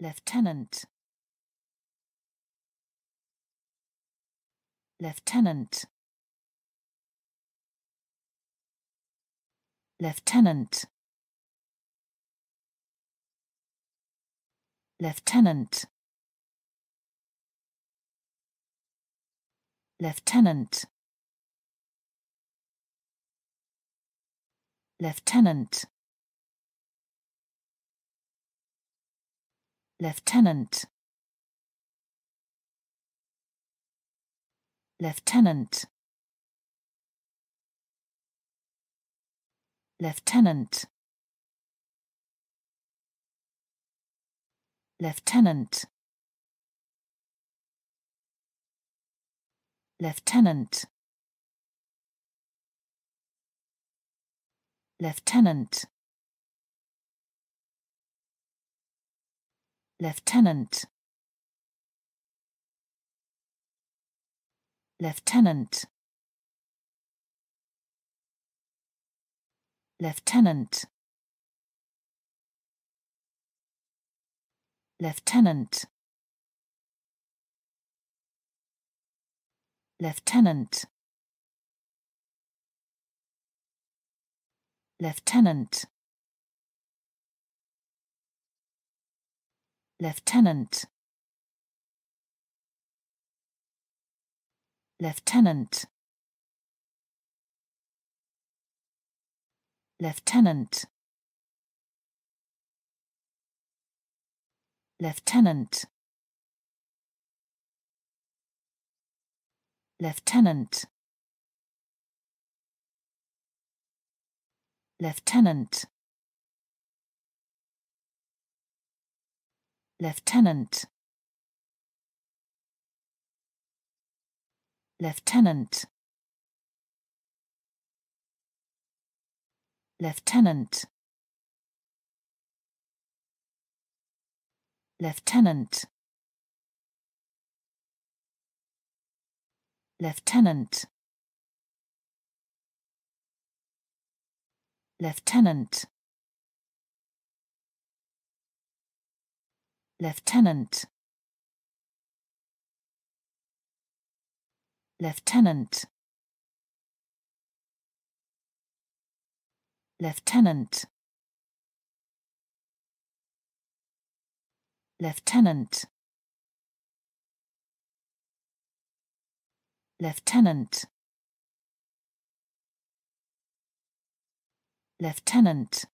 Lieutenant Lieutenant Lieutenant Lieutenant Lieutenant Lieutenant Lieutenant Lieutenant Lieutenant Lieutenant Lieutenant Lieutenant Lieutenant Lieutenant Lieutenant Lieutenant Lieutenant Lieutenant Lieutenant Lieutenant Lieutenant Lieutenant Lieutenant Lieutenant Lieutenant Lieutenant Lieutenant Lieutenant Lieutenant Lieutenant Lieutenant Lieutenant Lieutenant Lieutenant Lieutenant Lieutenant